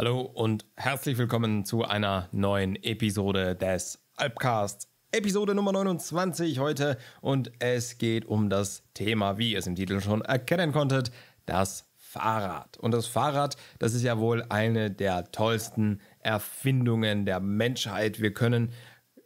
Hallo und herzlich willkommen zu einer neuen Episode des Alpcasts. Episode Nummer 29 heute und es geht um das Thema, wie ihr es im Titel schon erkennen konntet, das Fahrrad. Und das Fahrrad, das ist ja wohl eine der tollsten Erfindungen der Menschheit. Wir können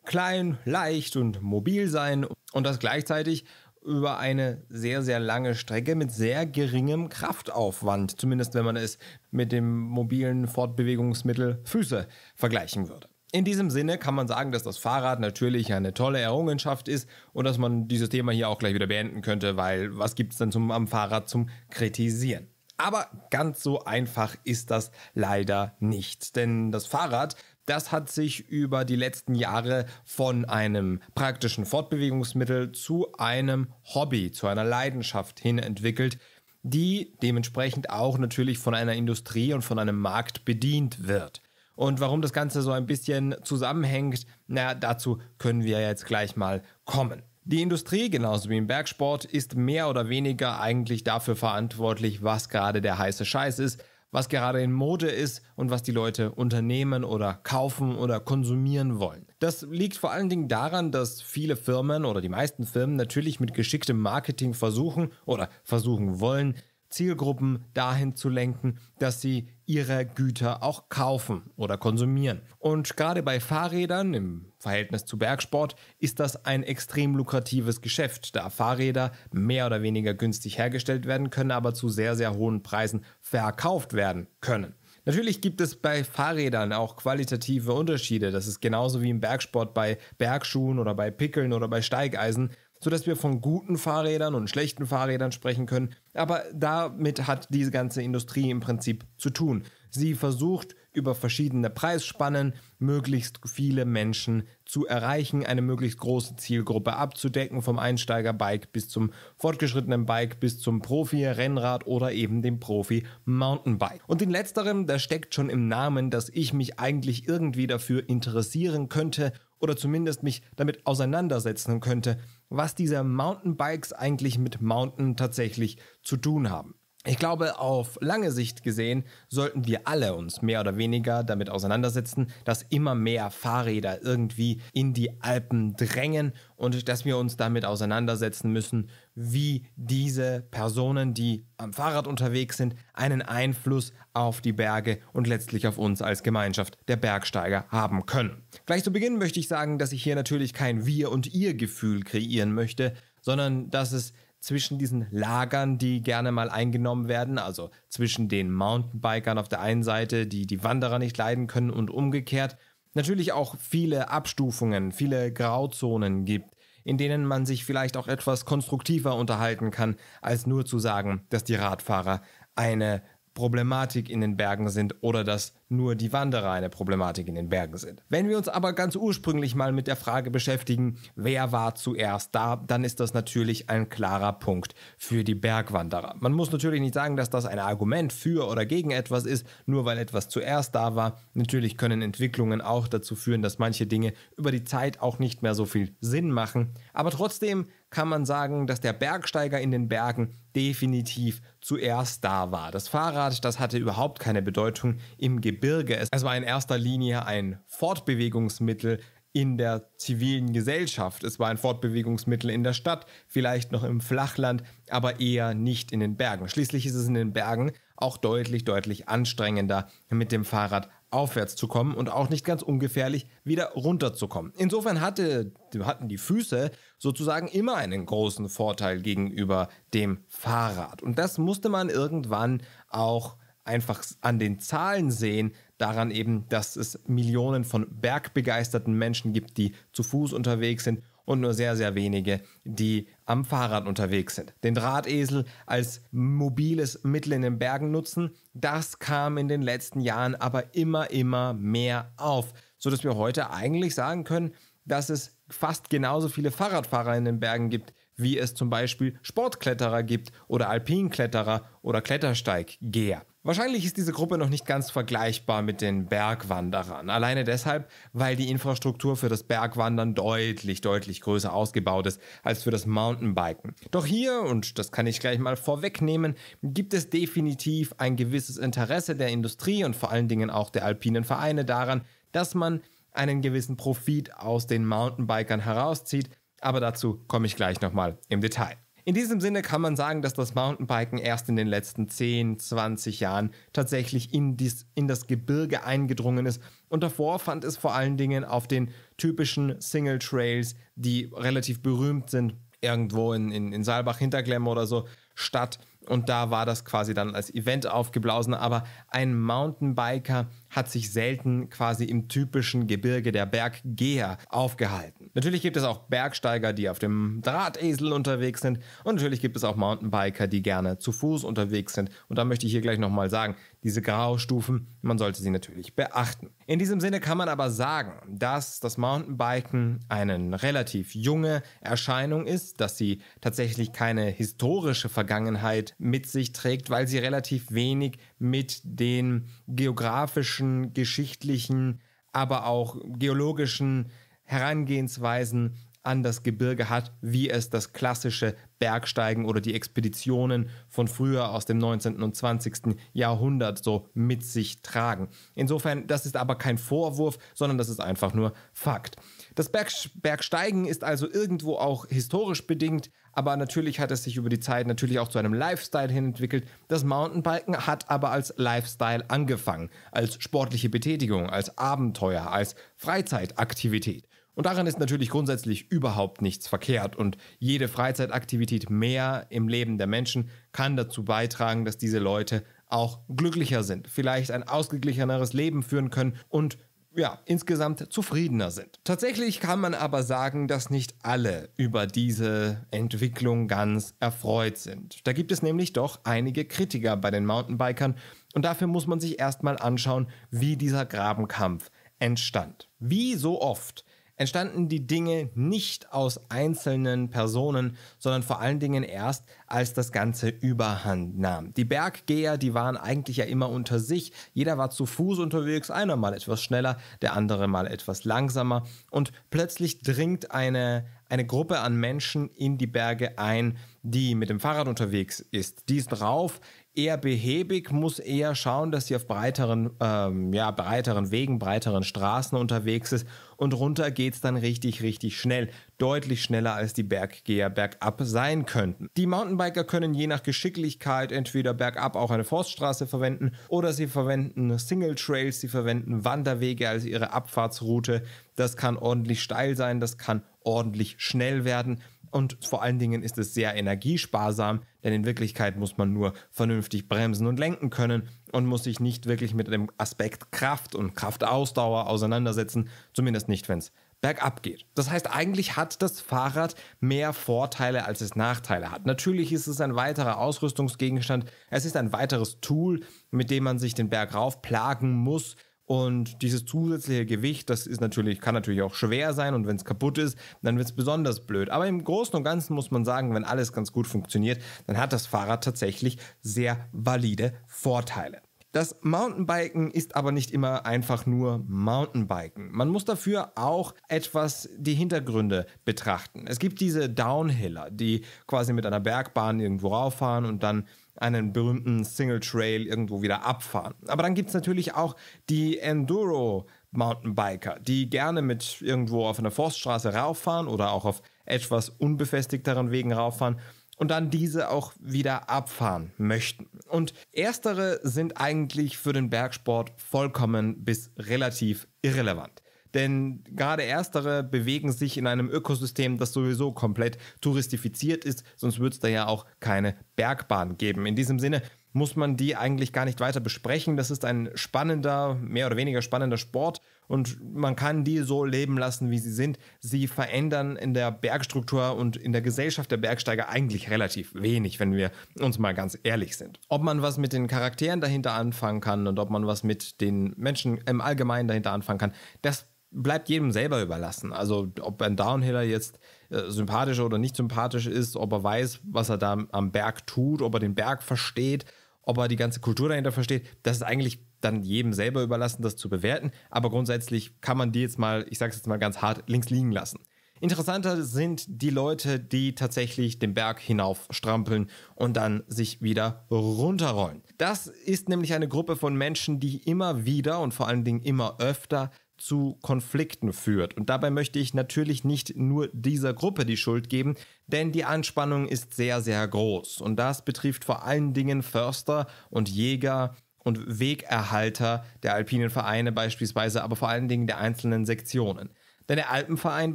klein, leicht und mobil sein und das gleichzeitig über eine sehr, sehr lange Strecke mit sehr geringem Kraftaufwand, zumindest wenn man es mit dem mobilen Fortbewegungsmittel Füße vergleichen würde. In diesem Sinne kann man sagen, dass das Fahrrad natürlich eine tolle Errungenschaft ist und dass man dieses Thema hier auch gleich wieder beenden könnte, weil was gibt es denn zum, am Fahrrad zum Kritisieren? Aber ganz so einfach ist das leider nicht, denn das Fahrrad das hat sich über die letzten Jahre von einem praktischen Fortbewegungsmittel zu einem Hobby, zu einer Leidenschaft hin entwickelt, die dementsprechend auch natürlich von einer Industrie und von einem Markt bedient wird. Und warum das Ganze so ein bisschen zusammenhängt, naja, dazu können wir jetzt gleich mal kommen. Die Industrie, genauso wie im Bergsport, ist mehr oder weniger eigentlich dafür verantwortlich, was gerade der heiße Scheiß ist, was gerade in Mode ist und was die Leute unternehmen oder kaufen oder konsumieren wollen. Das liegt vor allen Dingen daran, dass viele Firmen oder die meisten Firmen natürlich mit geschicktem Marketing versuchen oder versuchen wollen, Zielgruppen dahin zu lenken, dass sie ihre Güter auch kaufen oder konsumieren. Und gerade bei Fahrrädern im Verhältnis zu Bergsport ist das ein extrem lukratives Geschäft, da Fahrräder mehr oder weniger günstig hergestellt werden können, aber zu sehr, sehr hohen Preisen verkauft werden können. Natürlich gibt es bei Fahrrädern auch qualitative Unterschiede. Das ist genauso wie im Bergsport bei Bergschuhen oder bei Pickeln oder bei Steigeisen, sodass wir von guten Fahrrädern und schlechten Fahrrädern sprechen können. Aber damit hat diese ganze Industrie im Prinzip zu tun. Sie versucht, über verschiedene Preisspannen möglichst viele Menschen zu erreichen, eine möglichst große Zielgruppe abzudecken, vom Einsteigerbike bis zum fortgeschrittenen Bike, bis zum Profi-Rennrad oder eben dem Profi-Mountainbike. Und in letzterem, da steckt schon im Namen, dass ich mich eigentlich irgendwie dafür interessieren könnte oder zumindest mich damit auseinandersetzen könnte, was diese Mountainbikes eigentlich mit Mountain tatsächlich zu tun haben. Ich glaube, auf lange Sicht gesehen sollten wir alle uns mehr oder weniger damit auseinandersetzen, dass immer mehr Fahrräder irgendwie in die Alpen drängen und dass wir uns damit auseinandersetzen müssen, wie diese Personen, die am Fahrrad unterwegs sind, einen Einfluss auf die Berge und letztlich auf uns als Gemeinschaft der Bergsteiger haben können. Gleich zu Beginn möchte ich sagen, dass ich hier natürlich kein Wir- und Ihr-Gefühl kreieren möchte, sondern dass es zwischen diesen Lagern, die gerne mal eingenommen werden, also zwischen den Mountainbikern auf der einen Seite, die die Wanderer nicht leiden können und umgekehrt, natürlich auch viele Abstufungen, viele Grauzonen gibt, in denen man sich vielleicht auch etwas konstruktiver unterhalten kann, als nur zu sagen, dass die Radfahrer eine Problematik in den Bergen sind oder dass nur die Wanderer eine Problematik in den Bergen sind. Wenn wir uns aber ganz ursprünglich mal mit der Frage beschäftigen, wer war zuerst da, dann ist das natürlich ein klarer Punkt für die Bergwanderer. Man muss natürlich nicht sagen, dass das ein Argument für oder gegen etwas ist, nur weil etwas zuerst da war. Natürlich können Entwicklungen auch dazu führen, dass manche Dinge über die Zeit auch nicht mehr so viel Sinn machen. Aber trotzdem kann man sagen, dass der Bergsteiger in den Bergen definitiv zuerst da war. Das Fahrrad, das hatte überhaupt keine Bedeutung im Gebirge. Es war in erster Linie ein Fortbewegungsmittel in der zivilen Gesellschaft. Es war ein Fortbewegungsmittel in der Stadt, vielleicht noch im Flachland, aber eher nicht in den Bergen. Schließlich ist es in den Bergen auch deutlich, deutlich anstrengender, mit dem Fahrrad aufwärts zu kommen und auch nicht ganz ungefährlich wieder runterzukommen. Insofern hatte, hatten die Füße sozusagen immer einen großen Vorteil gegenüber dem Fahrrad. Und das musste man irgendwann auch einfach an den Zahlen sehen, daran eben, dass es Millionen von bergbegeisterten Menschen gibt, die zu Fuß unterwegs sind und nur sehr, sehr wenige, die am Fahrrad unterwegs sind. Den Drahtesel als mobiles Mittel in den Bergen nutzen, das kam in den letzten Jahren aber immer, immer mehr auf, sodass wir heute eigentlich sagen können, dass es fast genauso viele Fahrradfahrer in den Bergen gibt wie es zum Beispiel Sportkletterer gibt oder Alpinkletterer oder Klettersteiggeher. Wahrscheinlich ist diese Gruppe noch nicht ganz vergleichbar mit den Bergwanderern. Alleine deshalb, weil die Infrastruktur für das Bergwandern deutlich, deutlich größer ausgebaut ist als für das Mountainbiken. Doch hier, und das kann ich gleich mal vorwegnehmen, gibt es definitiv ein gewisses Interesse der Industrie und vor allen Dingen auch der alpinen Vereine daran, dass man einen gewissen Profit aus den Mountainbikern herauszieht, aber dazu komme ich gleich nochmal im Detail. In diesem Sinne kann man sagen, dass das Mountainbiken erst in den letzten 10, 20 Jahren tatsächlich in, dies, in das Gebirge eingedrungen ist. Und davor fand es vor allen Dingen auf den typischen Single Trails, die relativ berühmt sind, irgendwo in, in, in Saalbach Hinterglemm oder so, statt. Und da war das quasi dann als Event aufgeblasen. Aber ein Mountainbiker hat sich selten quasi im typischen Gebirge der Berggeher aufgehalten. Natürlich gibt es auch Bergsteiger, die auf dem Drahtesel unterwegs sind. Und natürlich gibt es auch Mountainbiker, die gerne zu Fuß unterwegs sind. Und da möchte ich hier gleich nochmal sagen, diese Graustufen, man sollte sie natürlich beachten. In diesem Sinne kann man aber sagen, dass das Mountainbiken eine relativ junge Erscheinung ist, dass sie tatsächlich keine historische Vergangenheit mit sich trägt, weil sie relativ wenig mit den geografischen, geschichtlichen, aber auch geologischen Herangehensweisen an das Gebirge hat, wie es das klassische Bergsteigen oder die Expeditionen von früher aus dem 19. und 20. Jahrhundert so mit sich tragen. Insofern, das ist aber kein Vorwurf, sondern das ist einfach nur Fakt. Das Berg Bergsteigen ist also irgendwo auch historisch bedingt, aber natürlich hat es sich über die Zeit natürlich auch zu einem Lifestyle hin entwickelt. Das Mountainbiken hat aber als Lifestyle angefangen, als sportliche Betätigung, als Abenteuer, als Freizeitaktivität. Und daran ist natürlich grundsätzlich überhaupt nichts verkehrt. Und jede Freizeitaktivität mehr im Leben der Menschen kann dazu beitragen, dass diese Leute auch glücklicher sind, vielleicht ein ausgeglicheneres Leben führen können und ja, insgesamt zufriedener sind. Tatsächlich kann man aber sagen, dass nicht alle über diese Entwicklung ganz erfreut sind. Da gibt es nämlich doch einige Kritiker bei den Mountainbikern und dafür muss man sich erstmal anschauen, wie dieser Grabenkampf entstand. Wie so oft entstanden die Dinge nicht aus einzelnen Personen, sondern vor allen Dingen erst, als das Ganze überhand nahm. Die Berggeher, die waren eigentlich ja immer unter sich, jeder war zu Fuß unterwegs, einer mal etwas schneller, der andere mal etwas langsamer und plötzlich dringt eine, eine Gruppe an Menschen in die Berge ein, die mit dem Fahrrad unterwegs ist. Die ist rauf, eher behäbig, muss eher schauen, dass sie auf breiteren, ähm, ja, breiteren Wegen, breiteren Straßen unterwegs ist und runter geht es dann richtig, richtig schnell. Deutlich schneller als die Berggeher bergab sein könnten. Die Mountainbiker können je nach Geschicklichkeit entweder bergab auch eine Forststraße verwenden oder sie verwenden Single Trails, sie verwenden Wanderwege als ihre Abfahrtsroute. Das kann ordentlich steil sein, das kann ordentlich schnell werden und vor allen Dingen ist es sehr energiesparsam, denn in Wirklichkeit muss man nur vernünftig bremsen und lenken können und muss sich nicht wirklich mit dem Aspekt Kraft und Kraftausdauer auseinandersetzen, zumindest nicht, wenn es bergab geht. Das heißt, eigentlich hat das Fahrrad mehr Vorteile, als es Nachteile hat. Natürlich ist es ein weiterer Ausrüstungsgegenstand, es ist ein weiteres Tool, mit dem man sich den Berg rauf plagen muss, und dieses zusätzliche Gewicht, das ist natürlich, kann natürlich auch schwer sein und wenn es kaputt ist, dann wird es besonders blöd. Aber im Großen und Ganzen muss man sagen, wenn alles ganz gut funktioniert, dann hat das Fahrrad tatsächlich sehr valide Vorteile. Das Mountainbiken ist aber nicht immer einfach nur Mountainbiken. Man muss dafür auch etwas die Hintergründe betrachten. Es gibt diese Downhiller, die quasi mit einer Bergbahn irgendwo rauffahren und dann einen berühmten Single Trail irgendwo wieder abfahren. Aber dann gibt es natürlich auch die Enduro Mountainbiker, die gerne mit irgendwo auf einer Forststraße rauffahren oder auch auf etwas unbefestigteren Wegen rauffahren und dann diese auch wieder abfahren möchten. Und erstere sind eigentlich für den Bergsport vollkommen bis relativ irrelevant. Denn gerade erstere bewegen sich in einem Ökosystem, das sowieso komplett touristifiziert ist, sonst würde es da ja auch keine Bergbahn geben. In diesem Sinne muss man die eigentlich gar nicht weiter besprechen. Das ist ein spannender, mehr oder weniger spannender Sport und man kann die so leben lassen, wie sie sind. Sie verändern in der Bergstruktur und in der Gesellschaft der Bergsteiger eigentlich relativ wenig, wenn wir uns mal ganz ehrlich sind. Ob man was mit den Charakteren dahinter anfangen kann und ob man was mit den Menschen im Allgemeinen dahinter anfangen kann, das bleibt jedem selber überlassen. Also ob ein Downhiller jetzt äh, sympathisch oder nicht sympathisch ist, ob er weiß, was er da am Berg tut, ob er den Berg versteht, ob er die ganze Kultur dahinter versteht, das ist eigentlich dann jedem selber überlassen, das zu bewerten. Aber grundsätzlich kann man die jetzt mal, ich sage es jetzt mal ganz hart, links liegen lassen. Interessanter sind die Leute, die tatsächlich den Berg hinauf strampeln und dann sich wieder runterrollen. Das ist nämlich eine Gruppe von Menschen, die immer wieder und vor allen Dingen immer öfter zu Konflikten führt. Und dabei möchte ich natürlich nicht nur dieser Gruppe die Schuld geben, denn die Anspannung ist sehr, sehr groß. Und das betrifft vor allen Dingen Förster und Jäger und Wegerhalter der alpinen Vereine beispielsweise, aber vor allen Dingen der einzelnen Sektionen. Denn der Alpenverein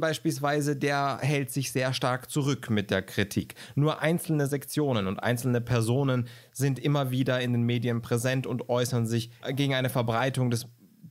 beispielsweise, der hält sich sehr stark zurück mit der Kritik. Nur einzelne Sektionen und einzelne Personen sind immer wieder in den Medien präsent und äußern sich gegen eine Verbreitung des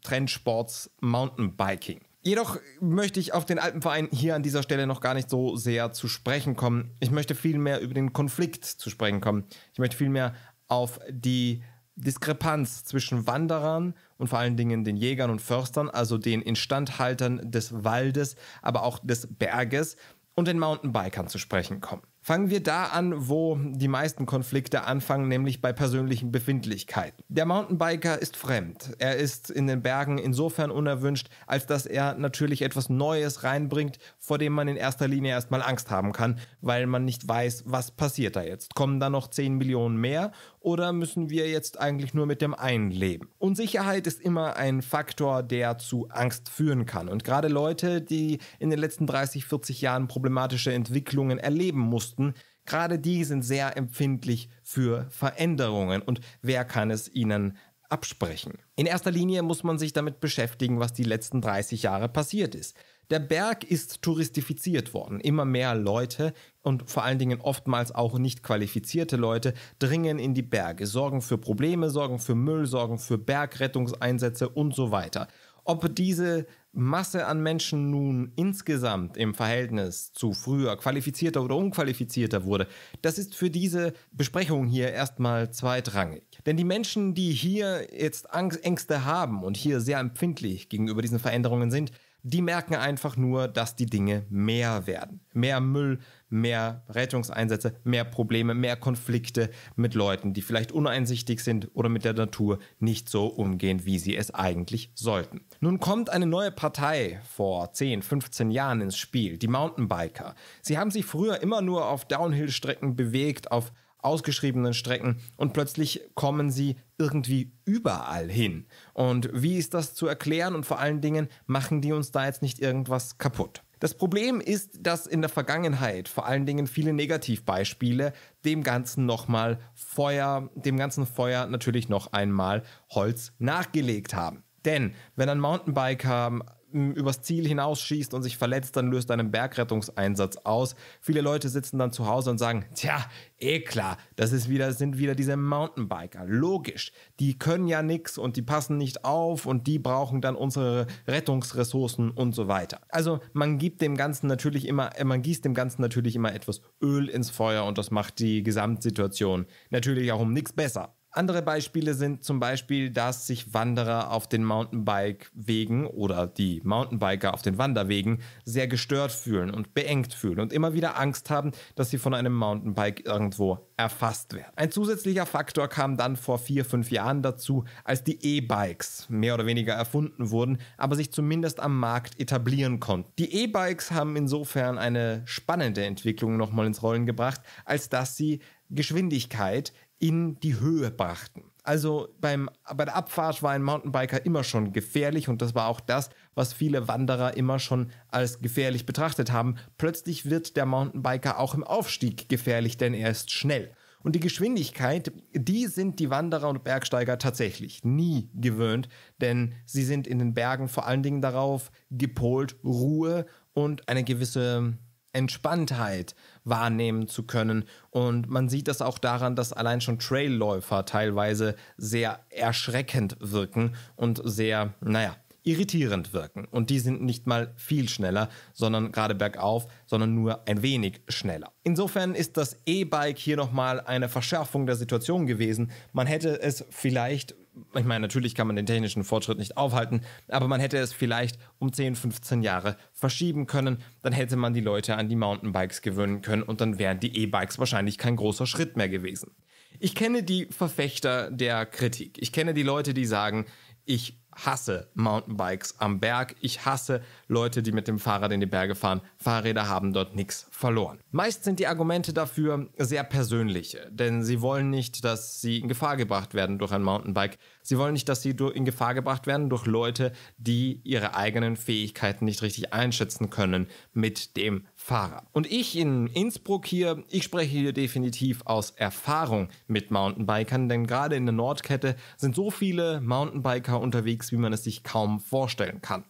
Trendsports Mountainbiking. Jedoch möchte ich auf den Alpenverein hier an dieser Stelle noch gar nicht so sehr zu sprechen kommen. Ich möchte vielmehr über den Konflikt zu sprechen kommen. Ich möchte vielmehr auf die Diskrepanz zwischen Wanderern und vor allen Dingen den Jägern und Förstern, also den Instandhaltern des Waldes, aber auch des Berges und den Mountainbikern zu sprechen kommen. Fangen wir da an, wo die meisten Konflikte anfangen, nämlich bei persönlichen Befindlichkeiten. Der Mountainbiker ist fremd. Er ist in den Bergen insofern unerwünscht, als dass er natürlich etwas Neues reinbringt, vor dem man in erster Linie erstmal Angst haben kann, weil man nicht weiß, was passiert da jetzt. Kommen da noch 10 Millionen mehr oder müssen wir jetzt eigentlich nur mit dem einen leben? Unsicherheit ist immer ein Faktor, der zu Angst führen kann. Und gerade Leute, die in den letzten 30, 40 Jahren problematische Entwicklungen erleben mussten, gerade die sind sehr empfindlich für Veränderungen. Und wer kann es ihnen absprechen? In erster Linie muss man sich damit beschäftigen, was die letzten 30 Jahre passiert ist. Der Berg ist touristifiziert worden. Immer mehr Leute und vor allen Dingen oftmals auch nicht qualifizierte Leute dringen in die Berge, sorgen für Probleme, sorgen für Müll, sorgen für Bergrettungseinsätze und so weiter. Ob diese Masse an Menschen nun insgesamt im Verhältnis zu früher qualifizierter oder unqualifizierter wurde, das ist für diese Besprechung hier erstmal zweitrangig. Denn die Menschen, die hier jetzt Angst, Ängste haben und hier sehr empfindlich gegenüber diesen Veränderungen sind, die merken einfach nur, dass die Dinge mehr werden. Mehr Müll, mehr Rettungseinsätze, mehr Probleme, mehr Konflikte mit Leuten, die vielleicht uneinsichtig sind oder mit der Natur nicht so umgehen, wie sie es eigentlich sollten. Nun kommt eine neue Partei vor 10, 15 Jahren ins Spiel, die Mountainbiker. Sie haben sich früher immer nur auf Downhill-Strecken bewegt, auf ausgeschriebenen Strecken und plötzlich kommen sie irgendwie überall hin. Und wie ist das zu erklären? Und vor allen Dingen, machen die uns da jetzt nicht irgendwas kaputt? Das Problem ist, dass in der Vergangenheit vor allen Dingen viele Negativbeispiele dem Ganzen nochmal Feuer, dem ganzen Feuer natürlich noch einmal Holz nachgelegt haben. Denn wenn ein Mountainbiker übers Ziel hinausschießt und sich verletzt, dann löst einen Bergrettungseinsatz aus. Viele Leute sitzen dann zu Hause und sagen, tja, eh klar, das ist wieder, sind wieder diese Mountainbiker. Logisch, die können ja nichts und die passen nicht auf und die brauchen dann unsere Rettungsressourcen und so weiter. Also man gibt dem Ganzen natürlich immer, äh, man gießt dem Ganzen natürlich immer etwas Öl ins Feuer und das macht die Gesamtsituation natürlich auch um nichts besser. Andere Beispiele sind zum Beispiel, dass sich Wanderer auf den Mountainbike-Wegen oder die Mountainbiker auf den Wanderwegen sehr gestört fühlen und beengt fühlen und immer wieder Angst haben, dass sie von einem Mountainbike irgendwo erfasst werden. Ein zusätzlicher Faktor kam dann vor vier, fünf Jahren dazu, als die E-Bikes mehr oder weniger erfunden wurden, aber sich zumindest am Markt etablieren konnten. Die E-Bikes haben insofern eine spannende Entwicklung nochmal ins Rollen gebracht, als dass sie Geschwindigkeit in die Höhe brachten. Also beim, bei der Abfahrt war ein Mountainbiker immer schon gefährlich und das war auch das, was viele Wanderer immer schon als gefährlich betrachtet haben. Plötzlich wird der Mountainbiker auch im Aufstieg gefährlich, denn er ist schnell. Und die Geschwindigkeit, die sind die Wanderer und Bergsteiger tatsächlich nie gewöhnt, denn sie sind in den Bergen vor allen Dingen darauf gepolt, Ruhe und eine gewisse Entspanntheit wahrnehmen zu können. Und man sieht das auch daran, dass allein schon Trailläufer teilweise sehr erschreckend wirken und sehr, naja, irritierend wirken. Und die sind nicht mal viel schneller, sondern gerade bergauf, sondern nur ein wenig schneller. Insofern ist das E-Bike hier nochmal eine Verschärfung der Situation gewesen. Man hätte es vielleicht ich meine, natürlich kann man den technischen Fortschritt nicht aufhalten, aber man hätte es vielleicht um 10, 15 Jahre verschieben können. Dann hätte man die Leute an die Mountainbikes gewöhnen können und dann wären die E-Bikes wahrscheinlich kein großer Schritt mehr gewesen. Ich kenne die Verfechter der Kritik. Ich kenne die Leute, die sagen, ich hasse Mountainbikes am Berg. Ich hasse Leute, die mit dem Fahrrad in die Berge fahren. Fahrräder haben dort nichts verloren. Meist sind die Argumente dafür sehr persönliche, denn sie wollen nicht, dass sie in Gefahr gebracht werden durch ein Mountainbike. Sie wollen nicht, dass sie in Gefahr gebracht werden durch Leute, die ihre eigenen Fähigkeiten nicht richtig einschätzen können mit dem Fahrer. Und ich in Innsbruck hier, ich spreche hier definitiv aus Erfahrung mit Mountainbikern, denn gerade in der Nordkette sind so viele Mountainbiker unterwegs, wie man es sich kaum vorstellen kann.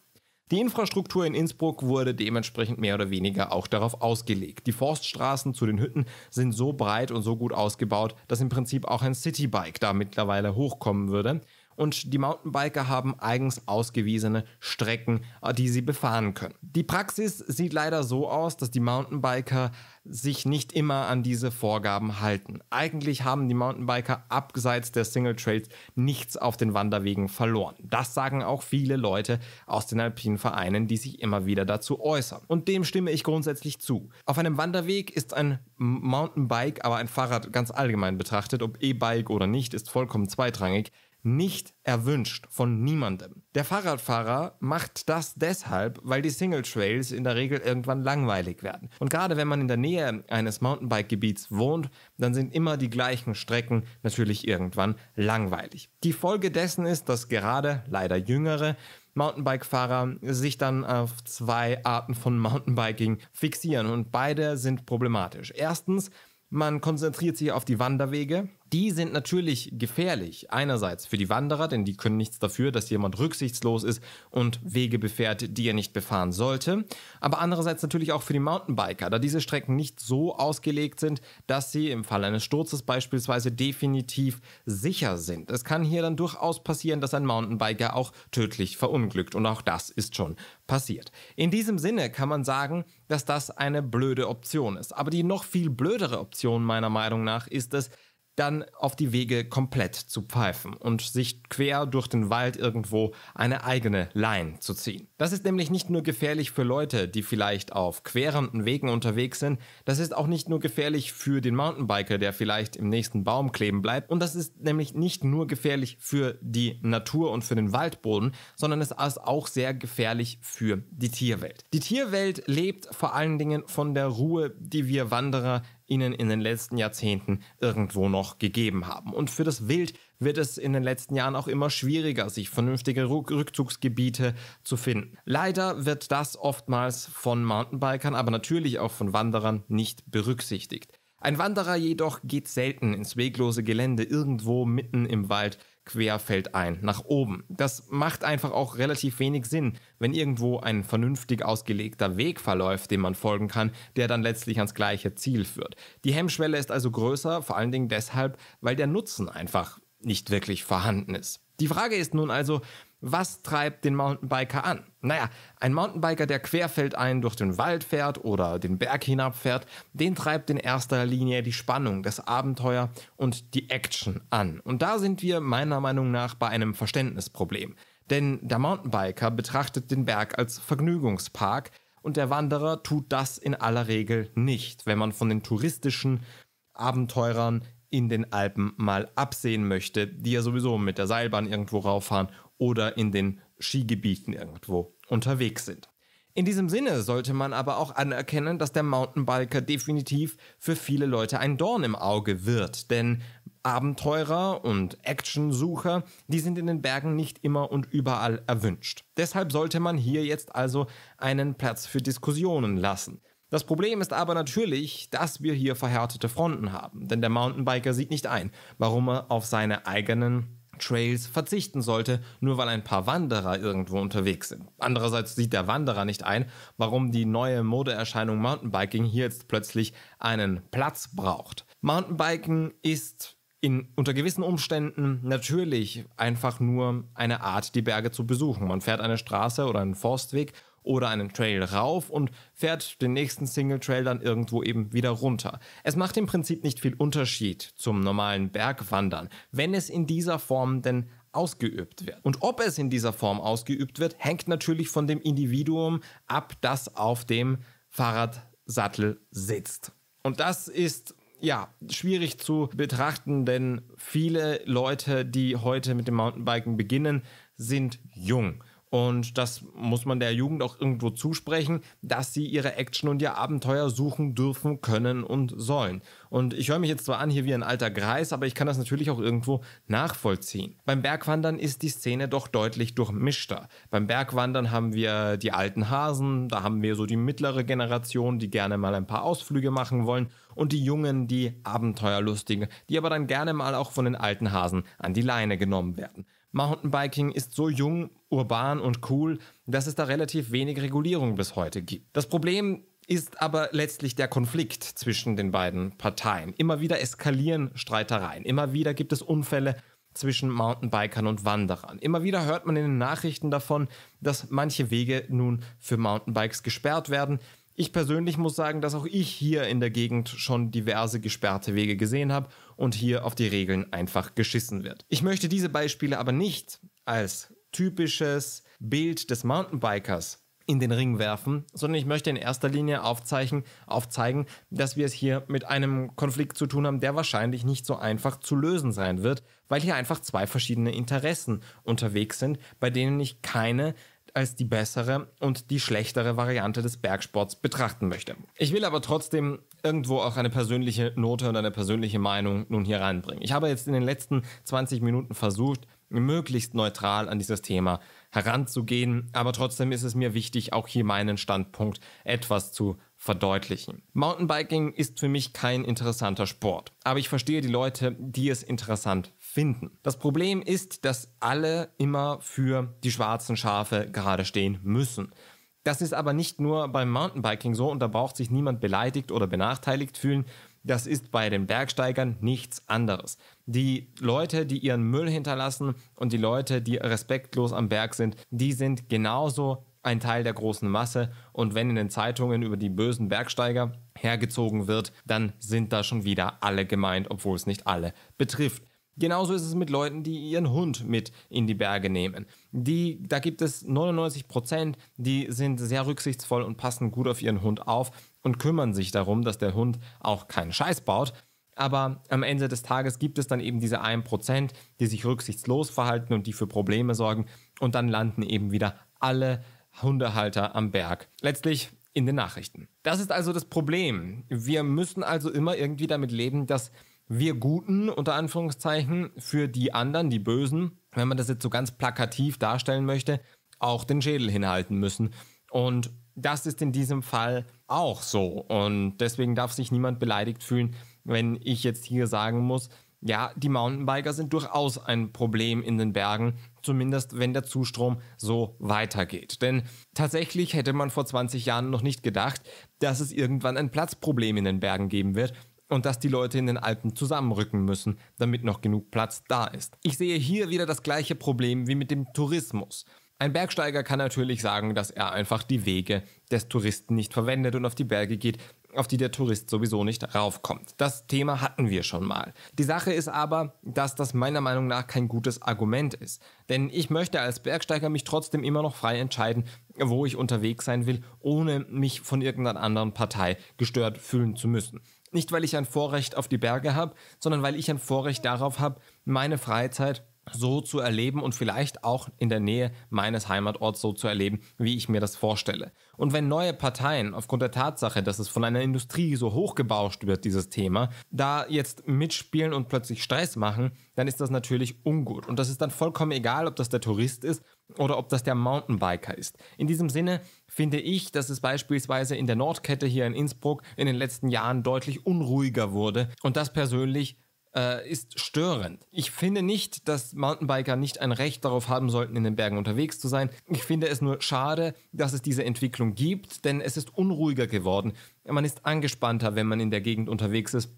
Die Infrastruktur in Innsbruck wurde dementsprechend mehr oder weniger auch darauf ausgelegt. Die Forststraßen zu den Hütten sind so breit und so gut ausgebaut, dass im Prinzip auch ein Citybike da mittlerweile hochkommen würde und die Mountainbiker haben eigens ausgewiesene Strecken, äh, die sie befahren können. Die Praxis sieht leider so aus, dass die Mountainbiker sich nicht immer an diese Vorgaben halten. Eigentlich haben die Mountainbiker abseits der Single Trails nichts auf den Wanderwegen verloren. Das sagen auch viele Leute aus den alpinen Vereinen, die sich immer wieder dazu äußern. Und dem stimme ich grundsätzlich zu. Auf einem Wanderweg ist ein Mountainbike, aber ein Fahrrad ganz allgemein betrachtet, ob E-Bike oder nicht, ist vollkommen zweitrangig nicht erwünscht von niemandem. Der Fahrradfahrer macht das deshalb, weil die Single Trails in der Regel irgendwann langweilig werden. Und gerade wenn man in der Nähe eines Mountainbike-Gebiets wohnt, dann sind immer die gleichen Strecken natürlich irgendwann langweilig. Die Folge dessen ist, dass gerade leider jüngere Mountainbike-Fahrer sich dann auf zwei Arten von Mountainbiking fixieren und beide sind problematisch. Erstens, man konzentriert sich auf die Wanderwege, die sind natürlich gefährlich. Einerseits für die Wanderer, denn die können nichts dafür, dass jemand rücksichtslos ist und Wege befährt, die er nicht befahren sollte. Aber andererseits natürlich auch für die Mountainbiker, da diese Strecken nicht so ausgelegt sind, dass sie im Fall eines Sturzes beispielsweise definitiv sicher sind. Es kann hier dann durchaus passieren, dass ein Mountainbiker auch tödlich verunglückt und auch das ist schon passiert. In diesem Sinne kann man sagen, dass das eine blöde Option ist. Aber die noch viel blödere Option meiner Meinung nach ist es, dann auf die Wege komplett zu pfeifen und sich quer durch den Wald irgendwo eine eigene Line zu ziehen. Das ist nämlich nicht nur gefährlich für Leute, die vielleicht auf querenden Wegen unterwegs sind, das ist auch nicht nur gefährlich für den Mountainbiker, der vielleicht im nächsten Baum kleben bleibt, und das ist nämlich nicht nur gefährlich für die Natur und für den Waldboden, sondern es ist auch sehr gefährlich für die Tierwelt. Die Tierwelt lebt vor allen Dingen von der Ruhe, die wir Wanderer ihnen in den letzten Jahrzehnten irgendwo noch gegeben haben. Und für das Wild wird es in den letzten Jahren auch immer schwieriger, sich vernünftige Rückzugsgebiete zu finden. Leider wird das oftmals von Mountainbikern, aber natürlich auch von Wanderern nicht berücksichtigt. Ein Wanderer jedoch geht selten ins weglose Gelände irgendwo mitten im Wald querfeld ein, nach oben. Das macht einfach auch relativ wenig Sinn, wenn irgendwo ein vernünftig ausgelegter Weg verläuft, dem man folgen kann, der dann letztlich ans gleiche Ziel führt. Die Hemmschwelle ist also größer, vor allen Dingen deshalb, weil der Nutzen einfach nicht wirklich vorhanden ist. Die Frage ist nun also, was treibt den Mountainbiker an? Naja, ein Mountainbiker, der querfeldein durch den Wald fährt oder den Berg hinabfährt, den treibt in erster Linie die Spannung, das Abenteuer und die Action an. Und da sind wir meiner Meinung nach bei einem Verständnisproblem. Denn der Mountainbiker betrachtet den Berg als Vergnügungspark und der Wanderer tut das in aller Regel nicht, wenn man von den touristischen Abenteurern in den Alpen mal absehen möchte, die ja sowieso mit der Seilbahn irgendwo rauffahren oder in den Skigebieten irgendwo unterwegs sind. In diesem Sinne sollte man aber auch anerkennen, dass der Mountainbiker definitiv für viele Leute ein Dorn im Auge wird, denn Abenteurer und Actionsucher, die sind in den Bergen nicht immer und überall erwünscht. Deshalb sollte man hier jetzt also einen Platz für Diskussionen lassen. Das Problem ist aber natürlich, dass wir hier verhärtete Fronten haben, denn der Mountainbiker sieht nicht ein, warum er auf seine eigenen Trails verzichten sollte, nur weil ein paar Wanderer irgendwo unterwegs sind. Andererseits sieht der Wanderer nicht ein, warum die neue Modeerscheinung Mountainbiking hier jetzt plötzlich einen Platz braucht. Mountainbiken ist in, unter gewissen Umständen natürlich einfach nur eine Art, die Berge zu besuchen. Man fährt eine Straße oder einen Forstweg oder einen Trail rauf und fährt den nächsten Single Trail dann irgendwo eben wieder runter. Es macht im Prinzip nicht viel Unterschied zum normalen Bergwandern, wenn es in dieser Form denn ausgeübt wird. Und ob es in dieser Form ausgeübt wird, hängt natürlich von dem Individuum ab, das auf dem Fahrradsattel sitzt. Und das ist ja, schwierig zu betrachten, denn viele Leute, die heute mit dem Mountainbiken beginnen, sind jung. Und das muss man der Jugend auch irgendwo zusprechen, dass sie ihre Action und ihr Abenteuer suchen dürfen, können und sollen. Und ich höre mich jetzt zwar an hier wie ein alter Greis, aber ich kann das natürlich auch irgendwo nachvollziehen. Beim Bergwandern ist die Szene doch deutlich durchmischter. Beim Bergwandern haben wir die alten Hasen, da haben wir so die mittlere Generation, die gerne mal ein paar Ausflüge machen wollen und die Jungen, die Abenteuerlustigen, die aber dann gerne mal auch von den alten Hasen an die Leine genommen werden. Mountainbiking ist so jung, urban und cool, dass es da relativ wenig Regulierung bis heute gibt. Das Problem ist aber letztlich der Konflikt zwischen den beiden Parteien. Immer wieder eskalieren Streitereien, immer wieder gibt es Unfälle zwischen Mountainbikern und Wanderern. Immer wieder hört man in den Nachrichten davon, dass manche Wege nun für Mountainbikes gesperrt werden, ich persönlich muss sagen, dass auch ich hier in der Gegend schon diverse gesperrte Wege gesehen habe und hier auf die Regeln einfach geschissen wird. Ich möchte diese Beispiele aber nicht als typisches Bild des Mountainbikers in den Ring werfen, sondern ich möchte in erster Linie aufzeigen, aufzeigen, dass wir es hier mit einem Konflikt zu tun haben, der wahrscheinlich nicht so einfach zu lösen sein wird, weil hier einfach zwei verschiedene Interessen unterwegs sind, bei denen ich keine als die bessere und die schlechtere Variante des Bergsports betrachten möchte. Ich will aber trotzdem irgendwo auch eine persönliche Note und eine persönliche Meinung nun hier reinbringen. Ich habe jetzt in den letzten 20 Minuten versucht, möglichst neutral an dieses Thema heranzugehen, aber trotzdem ist es mir wichtig, auch hier meinen Standpunkt etwas zu verdeutlichen. Mountainbiking ist für mich kein interessanter Sport, aber ich verstehe die Leute, die es interessant finden. Das Problem ist, dass alle immer für die schwarzen Schafe gerade stehen müssen. Das ist aber nicht nur beim Mountainbiking so und da braucht sich niemand beleidigt oder benachteiligt fühlen. Das ist bei den Bergsteigern nichts anderes. Die Leute, die ihren Müll hinterlassen und die Leute, die respektlos am Berg sind, die sind genauso ein Teil der großen Masse. Und wenn in den Zeitungen über die bösen Bergsteiger hergezogen wird, dann sind da schon wieder alle gemeint, obwohl es nicht alle betrifft. Genauso ist es mit Leuten, die ihren Hund mit in die Berge nehmen. Die, da gibt es 99 Prozent, die sind sehr rücksichtsvoll und passen gut auf ihren Hund auf und kümmern sich darum, dass der Hund auch keinen Scheiß baut. Aber am Ende des Tages gibt es dann eben diese 1%, die sich rücksichtslos verhalten und die für Probleme sorgen. Und dann landen eben wieder alle Hundehalter am Berg. Letztlich in den Nachrichten. Das ist also das Problem. Wir müssen also immer irgendwie damit leben, dass wir Guten unter Anführungszeichen für die anderen, die Bösen, wenn man das jetzt so ganz plakativ darstellen möchte, auch den Schädel hinhalten müssen. Und das ist in diesem Fall auch so. Und deswegen darf sich niemand beleidigt fühlen, wenn ich jetzt hier sagen muss, ja, die Mountainbiker sind durchaus ein Problem in den Bergen, zumindest wenn der Zustrom so weitergeht. Denn tatsächlich hätte man vor 20 Jahren noch nicht gedacht, dass es irgendwann ein Platzproblem in den Bergen geben wird und dass die Leute in den Alpen zusammenrücken müssen, damit noch genug Platz da ist. Ich sehe hier wieder das gleiche Problem wie mit dem Tourismus. Ein Bergsteiger kann natürlich sagen, dass er einfach die Wege des Touristen nicht verwendet und auf die Berge geht, auf die der Tourist sowieso nicht raufkommt. Das Thema hatten wir schon mal. Die Sache ist aber, dass das meiner Meinung nach kein gutes Argument ist. Denn ich möchte als Bergsteiger mich trotzdem immer noch frei entscheiden, wo ich unterwegs sein will, ohne mich von irgendeiner anderen Partei gestört fühlen zu müssen. Nicht, weil ich ein Vorrecht auf die Berge habe, sondern weil ich ein Vorrecht darauf habe, meine Freizeit so zu erleben und vielleicht auch in der Nähe meines Heimatorts so zu erleben, wie ich mir das vorstelle. Und wenn neue Parteien aufgrund der Tatsache, dass es von einer Industrie so hochgebauscht wird, dieses Thema, da jetzt mitspielen und plötzlich Stress machen, dann ist das natürlich ungut. Und das ist dann vollkommen egal, ob das der Tourist ist oder ob das der Mountainbiker ist. In diesem Sinne finde ich, dass es beispielsweise in der Nordkette hier in Innsbruck in den letzten Jahren deutlich unruhiger wurde. Und das persönlich äh, ist störend. Ich finde nicht, dass Mountainbiker nicht ein Recht darauf haben sollten, in den Bergen unterwegs zu sein. Ich finde es nur schade, dass es diese Entwicklung gibt, denn es ist unruhiger geworden. Man ist angespannter, wenn man in der Gegend unterwegs ist.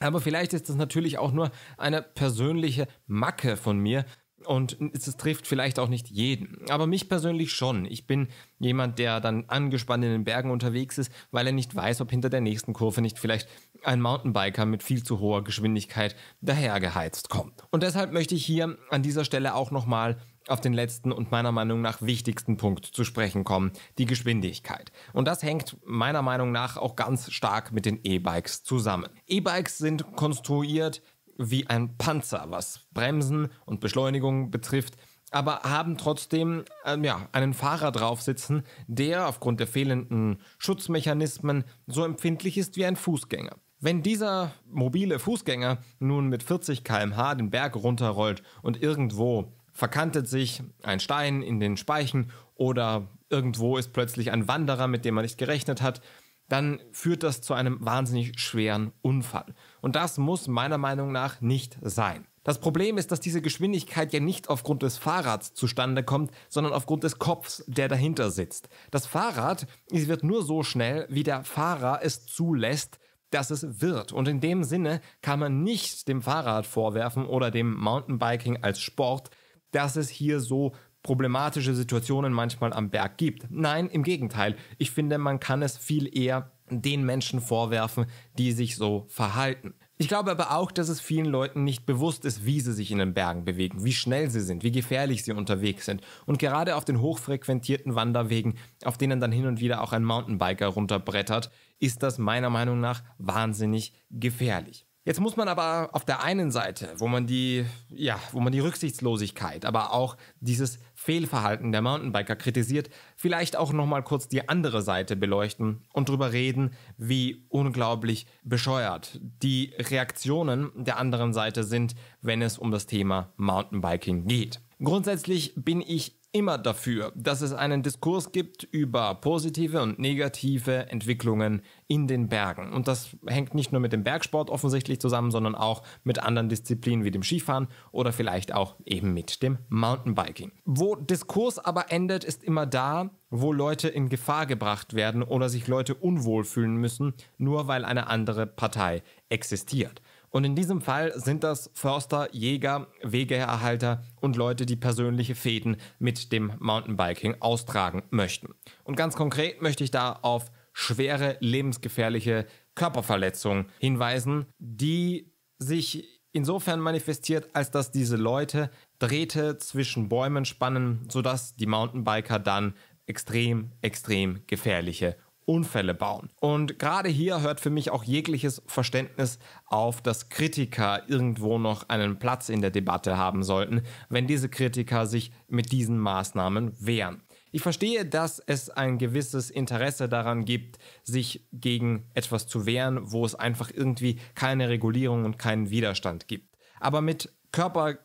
Aber vielleicht ist das natürlich auch nur eine persönliche Macke von mir, und es trifft vielleicht auch nicht jeden. Aber mich persönlich schon. Ich bin jemand, der dann angespannt in den Bergen unterwegs ist, weil er nicht weiß, ob hinter der nächsten Kurve nicht vielleicht ein Mountainbiker mit viel zu hoher Geschwindigkeit dahergeheizt kommt. Und deshalb möchte ich hier an dieser Stelle auch nochmal auf den letzten und meiner Meinung nach wichtigsten Punkt zu sprechen kommen, die Geschwindigkeit. Und das hängt meiner Meinung nach auch ganz stark mit den E-Bikes zusammen. E-Bikes sind konstruiert wie ein Panzer, was Bremsen und Beschleunigung betrifft, aber haben trotzdem äh, ja, einen Fahrer drauf sitzen, der aufgrund der fehlenden Schutzmechanismen so empfindlich ist wie ein Fußgänger. Wenn dieser mobile Fußgänger nun mit 40 km/h den Berg runterrollt und irgendwo verkantet sich ein Stein in den Speichen oder irgendwo ist plötzlich ein Wanderer, mit dem man nicht gerechnet hat, dann führt das zu einem wahnsinnig schweren Unfall. Und das muss meiner Meinung nach nicht sein. Das Problem ist, dass diese Geschwindigkeit ja nicht aufgrund des Fahrrads zustande kommt, sondern aufgrund des Kopfs, der dahinter sitzt. Das Fahrrad wird nur so schnell, wie der Fahrer es zulässt, dass es wird. Und in dem Sinne kann man nicht dem Fahrrad vorwerfen oder dem Mountainbiking als Sport, dass es hier so problematische Situationen manchmal am Berg gibt. Nein, im Gegenteil. Ich finde, man kann es viel eher den Menschen vorwerfen, die sich so verhalten. Ich glaube aber auch, dass es vielen Leuten nicht bewusst ist, wie sie sich in den Bergen bewegen, wie schnell sie sind, wie gefährlich sie unterwegs sind. Und gerade auf den hochfrequentierten Wanderwegen, auf denen dann hin und wieder auch ein Mountainbiker runterbrettert, ist das meiner Meinung nach wahnsinnig gefährlich. Jetzt muss man aber auf der einen Seite, wo man die, ja, wo man die Rücksichtslosigkeit, aber auch dieses Fehlverhalten der Mountainbiker kritisiert, vielleicht auch nochmal kurz die andere Seite beleuchten und darüber reden, wie unglaublich bescheuert die Reaktionen der anderen Seite sind, wenn es um das Thema Mountainbiking geht. Grundsätzlich bin ich immer dafür, dass es einen Diskurs gibt über positive und negative Entwicklungen in den Bergen. Und das hängt nicht nur mit dem Bergsport offensichtlich zusammen, sondern auch mit anderen Disziplinen wie dem Skifahren oder vielleicht auch eben mit dem Mountainbiking. Wo Diskurs aber endet, ist immer da, wo Leute in Gefahr gebracht werden oder sich Leute unwohl fühlen müssen, nur weil eine andere Partei existiert. Und in diesem Fall sind das Förster, Jäger, Wegeerhalter und Leute, die persönliche Fäden mit dem Mountainbiking austragen möchten. Und ganz konkret möchte ich da auf schwere lebensgefährliche Körperverletzungen hinweisen, die sich insofern manifestiert, als dass diese Leute Drähte zwischen Bäumen spannen, sodass die Mountainbiker dann extrem, extrem gefährliche Unfälle bauen. Und gerade hier hört für mich auch jegliches Verständnis auf, dass Kritiker irgendwo noch einen Platz in der Debatte haben sollten, wenn diese Kritiker sich mit diesen Maßnahmen wehren. Ich verstehe, dass es ein gewisses Interesse daran gibt, sich gegen etwas zu wehren, wo es einfach irgendwie keine Regulierung und keinen Widerstand gibt. Aber mit Körper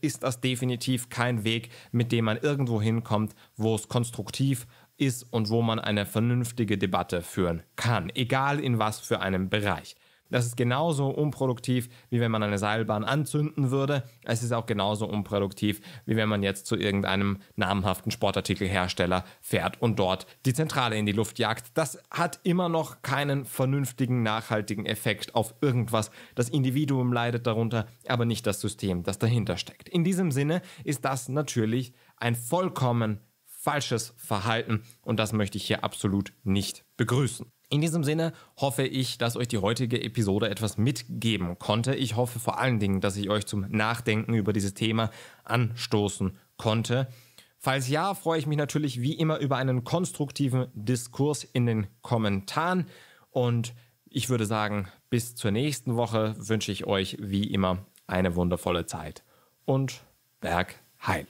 ist das definitiv kein Weg, mit dem man irgendwo hinkommt, wo es konstruktiv ist und wo man eine vernünftige Debatte führen kann, egal in was für einem Bereich. Das ist genauso unproduktiv, wie wenn man eine Seilbahn anzünden würde. Es ist auch genauso unproduktiv, wie wenn man jetzt zu irgendeinem namhaften Sportartikelhersteller fährt und dort die Zentrale in die Luft jagt. Das hat immer noch keinen vernünftigen, nachhaltigen Effekt auf irgendwas. Das Individuum leidet darunter, aber nicht das System, das dahinter steckt. In diesem Sinne ist das natürlich ein vollkommen falsches Verhalten und das möchte ich hier absolut nicht begrüßen. In diesem Sinne hoffe ich, dass euch die heutige Episode etwas mitgeben konnte. Ich hoffe vor allen Dingen, dass ich euch zum Nachdenken über dieses Thema anstoßen konnte. Falls ja, freue ich mich natürlich wie immer über einen konstruktiven Diskurs in den Kommentaren und ich würde sagen, bis zur nächsten Woche wünsche ich euch wie immer eine wundervolle Zeit und Berg heil.